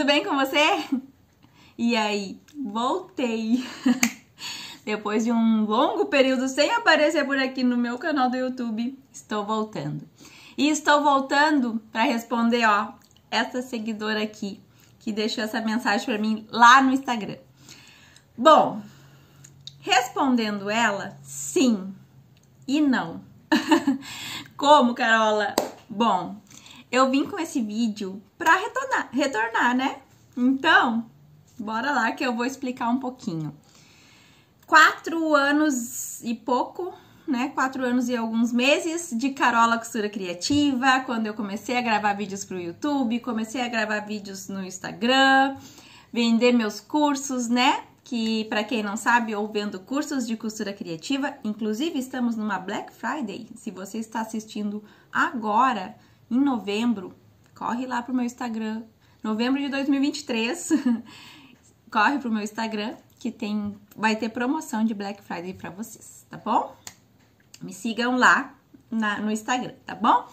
tudo bem com você? E aí, voltei. Depois de um longo período sem aparecer por aqui no meu canal do YouTube, estou voltando. E estou voltando para responder, ó, essa seguidora aqui que deixou essa mensagem para mim lá no Instagram. Bom, respondendo ela, sim e não. Como, Carola? Bom, eu vim com esse vídeo para retornar, retornar, né? Então, bora lá que eu vou explicar um pouquinho. Quatro anos e pouco, né? Quatro anos e alguns meses de Carola Costura Criativa, quando eu comecei a gravar vídeos para o YouTube, comecei a gravar vídeos no Instagram, vender meus cursos, né? Que para quem não sabe, ou vendo cursos de costura criativa, inclusive estamos numa Black Friday. Se você está assistindo agora, em novembro, corre lá pro meu Instagram, novembro de 2023, corre pro meu Instagram que tem vai ter promoção de Black Friday para vocês, tá bom? Me sigam lá na, no Instagram, tá bom?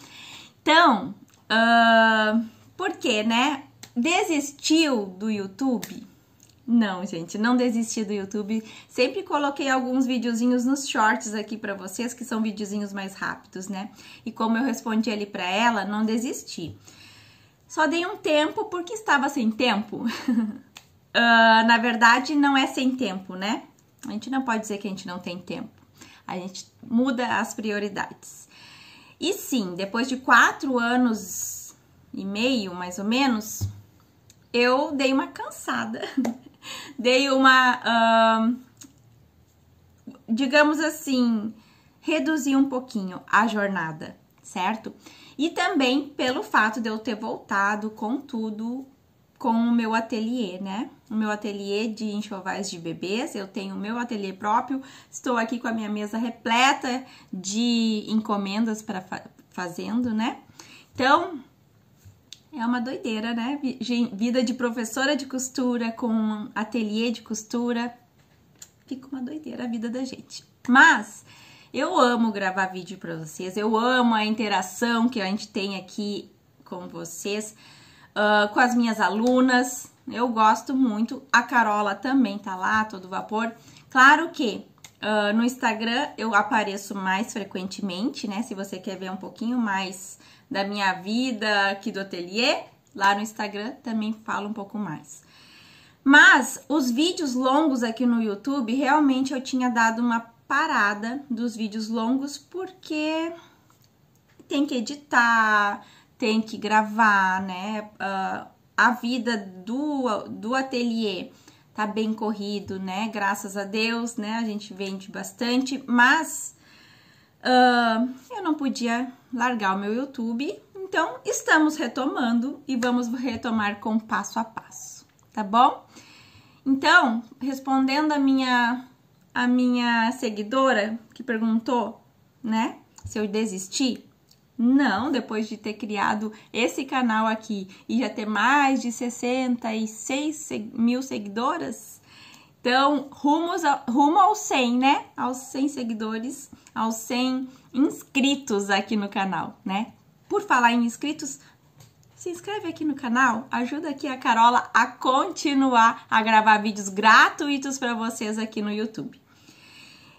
Então, uh, por quê, né? Desistiu do YouTube? Não, gente, não desisti do YouTube. Sempre coloquei alguns videozinhos nos shorts aqui para vocês, que são videozinhos mais rápidos, né? E como eu respondi ali para ela, não desisti. Só dei um tempo porque estava sem tempo. uh, na verdade, não é sem tempo, né? A gente não pode dizer que a gente não tem tempo. A gente muda as prioridades. E sim, depois de quatro anos e meio, mais ou menos, eu dei uma cansada. dei uma. Uh, digamos assim, reduzi um pouquinho a jornada, certo? E também pelo fato de eu ter voltado com tudo com o meu ateliê, né? O meu ateliê de enxovais de bebês, eu tenho o meu ateliê próprio, estou aqui com a minha mesa repleta de encomendas para fa fazendo, né? Então, é uma doideira, né? Vida de professora de costura com ateliê de costura. Fica uma doideira a vida da gente. Mas eu amo gravar vídeo para vocês, eu amo a interação que a gente tem aqui com vocês, uh, com as minhas alunas. Eu gosto muito. A Carola também tá lá, todo vapor. Claro que Uh, no Instagram eu apareço mais frequentemente, né? Se você quer ver um pouquinho mais da minha vida aqui do ateliê, lá no Instagram também falo um pouco mais. Mas os vídeos longos aqui no YouTube, realmente eu tinha dado uma parada dos vídeos longos porque tem que editar, tem que gravar, né? Uh, a vida do, do ateliê tá bem corrido, né? Graças a Deus, né? A gente vende bastante, mas uh, eu não podia largar o meu YouTube, então estamos retomando e vamos retomar com passo a passo, tá bom? Então, respondendo a minha a minha seguidora que perguntou, né, se eu desisti, não, depois de ter criado esse canal aqui e já ter mais de 66 mil seguidoras, então rumos a, rumo aos 100, né? Aos 100 seguidores, aos 100 inscritos aqui no canal, né? Por falar em inscritos, se inscreve aqui no canal, ajuda aqui a Carola a continuar a gravar vídeos gratuitos para vocês aqui no YouTube.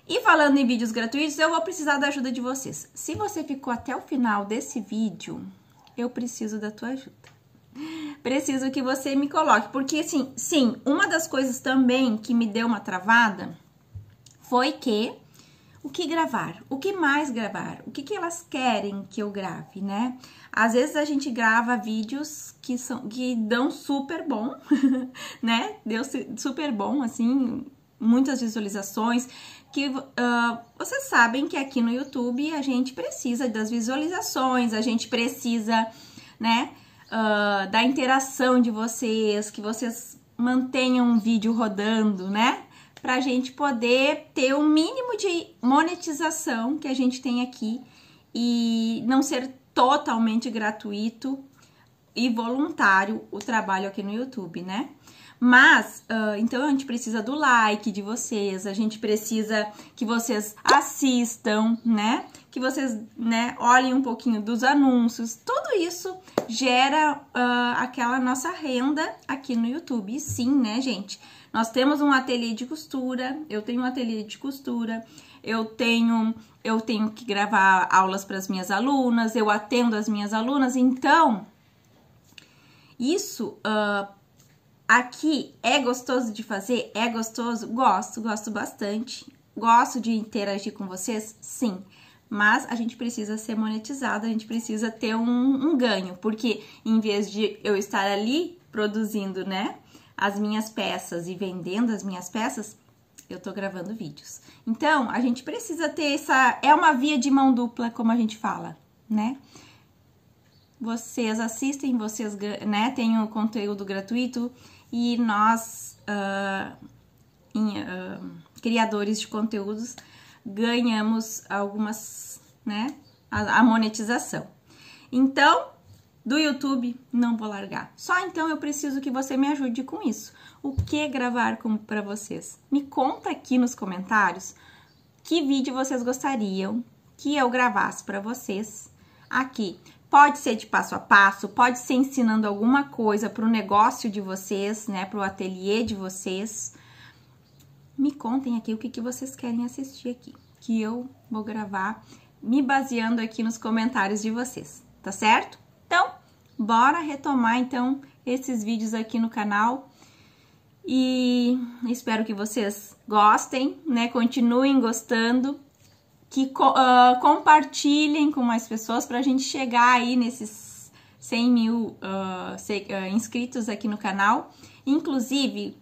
E falando em vídeos gratuitos, eu vou precisar da ajuda de vocês. Se você ficou até o final desse vídeo, eu preciso da tua ajuda. Preciso que você me coloque, porque assim, sim, uma das coisas também que me deu uma travada foi que o que gravar, o que mais gravar, o que, que elas querem que eu grave, né? Às vezes a gente grava vídeos que são que dão super bom, né? Deu super bom, assim, muitas visualizações que uh, vocês sabem que aqui no YouTube a gente precisa das visualizações, a gente precisa, né, uh, da interação de vocês, que vocês mantenham um vídeo rodando, né? Pra gente poder ter o um mínimo de monetização que a gente tem aqui e não ser totalmente gratuito e voluntário o trabalho aqui no YouTube, né? Mas, uh, então a gente precisa do like de vocês, a gente precisa que vocês assistam, né? Que vocês, né, olhem um pouquinho dos anúncios. Tudo isso gera uh, aquela nossa renda aqui no YouTube. E sim, né, gente? Nós temos um ateliê de costura, eu tenho um ateliê de costura, eu tenho eu tenho que gravar aulas para as minhas alunas, eu atendo as minhas alunas, então isso uh, Aqui é gostoso de fazer? É gostoso? Gosto, gosto bastante. Gosto de interagir com vocês? Sim. Mas a gente precisa ser monetizado, a gente precisa ter um, um ganho, porque em vez de eu estar ali produzindo, né, as minhas peças e vendendo as minhas peças, eu tô gravando vídeos. Então, a gente precisa ter essa. É uma via de mão dupla, como a gente fala, né? Vocês assistem, vocês né, têm o conteúdo gratuito e nós, uh, em, uh, criadores de conteúdos, ganhamos algumas, né, a, a monetização. Então, do YouTube não vou largar. Só então eu preciso que você me ajude com isso. O que gravar para vocês? Me conta aqui nos comentários que vídeo vocês gostariam que eu gravasse para vocês aqui. Pode ser de passo a passo, pode ser ensinando alguma coisa para o negócio de vocês, né, para o ateliê de vocês. Me contem aqui o que, que vocês querem assistir aqui, que eu vou gravar me baseando aqui nos comentários de vocês, tá certo? Então, bora retomar então esses vídeos aqui no canal e espero que vocês gostem, né? Continuem gostando que co uh, compartilhem com mais pessoas para a gente chegar aí nesses 100 mil uh, inscritos aqui no canal. Inclusive,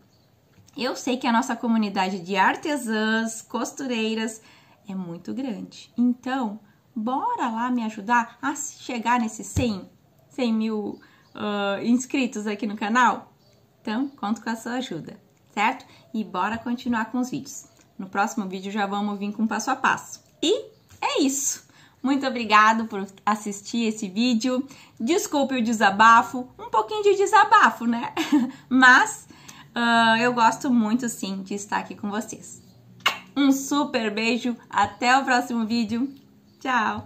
eu sei que a nossa comunidade de artesãs, costureiras é muito grande. Então, bora lá me ajudar a chegar nesses 100, 100 mil uh, inscritos aqui no canal? Então, conto com a sua ajuda, certo? E bora continuar com os vídeos. No próximo vídeo já vamos vir com passo a passo. E é isso. Muito obrigado por assistir esse vídeo. Desculpe o desabafo, um pouquinho de desabafo, né? Mas uh, eu gosto muito sim de estar aqui com vocês. Um super beijo, até o próximo vídeo. Tchau!